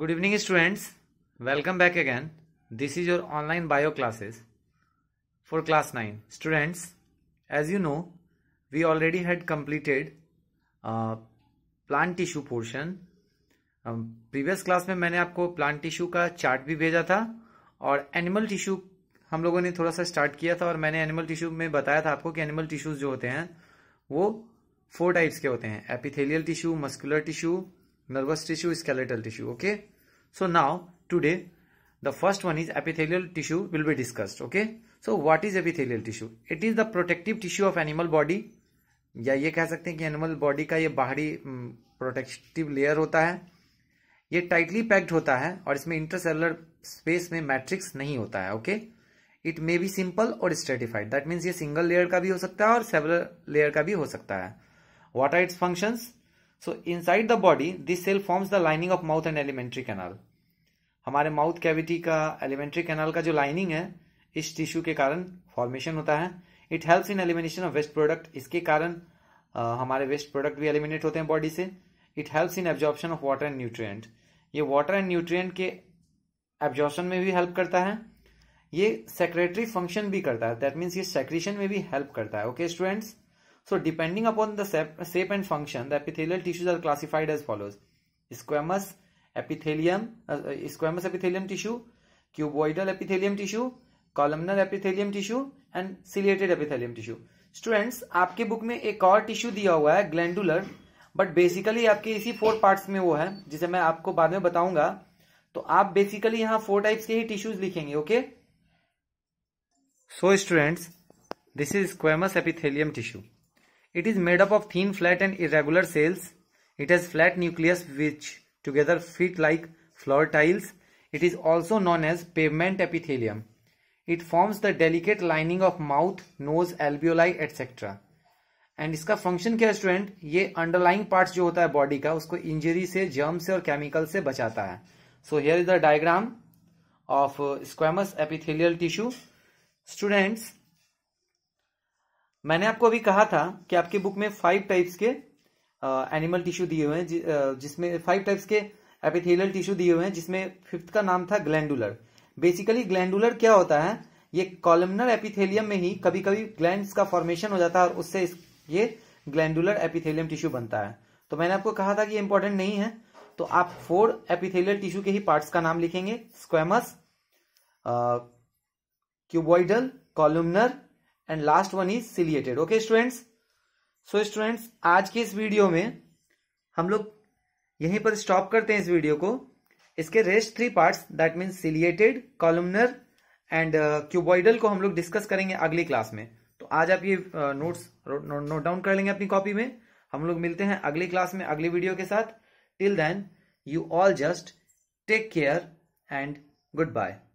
Good evening students welcome back again this is your online bio classes for class nine students as you know we already had completed plant tissue portion previous class में मैंने आपको plant tissue का chart भी भेजा था और animal tissue हम लोगों ने थोड़ा सा स्टार्ट किया था और मैंने एनिमल टिश्यू में बताया था आपको कि एनिमल टिश्यूज जो होते हैं वो फोर टाइप्स के होते हैं epithelial tissue muscular tissue nervous tissue skeletal tissue okay so now today the first one is epithelial tissue will be discussed okay so what is epithelial tissue it is the protective tissue of animal body ya ye keh sakte hain ki animal body ka ye बाहरी protective layer hota hai ye tightly packed hota hai aur isme intercellular space mein matrix nahi hota hai okay it may be simple or stratified that means ye single layer ka bhi ho sakta hai aur several layer ka bhi ho sakta hai what are its functions inside the body this cell forms the lining of mouth and alimentary canal हमारे mouth cavity का alimentary canal का जो lining है इस tissue के कारण formation होता है it helps in elimination of waste product इसके कारण हमारे वेस्ट प्रोडक्ट भी एलिमिनेट होते हैं बॉडी से it helps in absorption of water and nutrient ये वाटर एंड न्यूट्रिएंट के एब्जॉर्प्शन में भी हेल्प करता है ये सेक्रेटरी फंक्शन भी करता है दैट मीन्स ये सेक्रेशन में भी हेल्प करता है okay okay, students So depending upon the shape and function, the epithelial tissues are classified as follows. Squamous epithelium, uh, squamous epithelium tissue, cuboidal epithelium tissue, columnar epithelium tissue and ciliated epithelium tissue. Students आपके book में एक और tissue दिया हुआ है glandular but basically आपके इसी four parts में वो है जिसे मैं आपको बाद में बताऊंगा तो आप बेसिकली यहाँ फोर टाइप्स के ही टिश्यूज लिखेंगे okay so students this is squamous epithelium tissue It is made up of thin flat and irregular cells. It has flat nucleus which together fit like floor tiles. It is also known as pavement epithelium. It forms the delicate lining of mouth, nose, alveoli etc. And its function is student, ye underlying parts jo hota hai body ka usko injury se germs se aur chemicals So here is the diagram of squamous epithelial tissue. Students, मैंने आपको अभी कहा था कि आपकी book में five types के animal tissue दिए हुए हैं जिसमें फाइव टाइप्स के एपिथेलियल टिश्यू दिए हुए हैं जिसमें फिफ्थ का नाम था ग्लैंडुलर बेसिकली ग्लैंडुलर क्या होता है ये कॉलमनर एपिथेलियम में ही कभी कभी ग्लैंड का फॉर्मेशन हो जाता है और उससे ये ग्लैंडुलर एपिथेलियम टिश्यू बनता है तो मैंने आपको कहा था कि इंपॉर्टेंट नहीं है तो आप फोर एपिथेलियल टिश्यू के ही पार्ट्स का नाम लिखेंगे squamous cuboidal columnar and last one is ciliated okay students so students आज के इस वीडियो में हम लोग यहीं पर स्टॉप करते हैं इस वीडियो को इसके rest three parts that means ciliated columnar and cuboidal को हम लोग डिस्कस करेंगे अगली क्लास में तो आज आप ये नोट्स नोट डाउन कर लेंगे अपनी कॉपी में हम लोग मिलते हैं अगली क्लास में अगली वीडियो के साथ till then you all just take care and good bye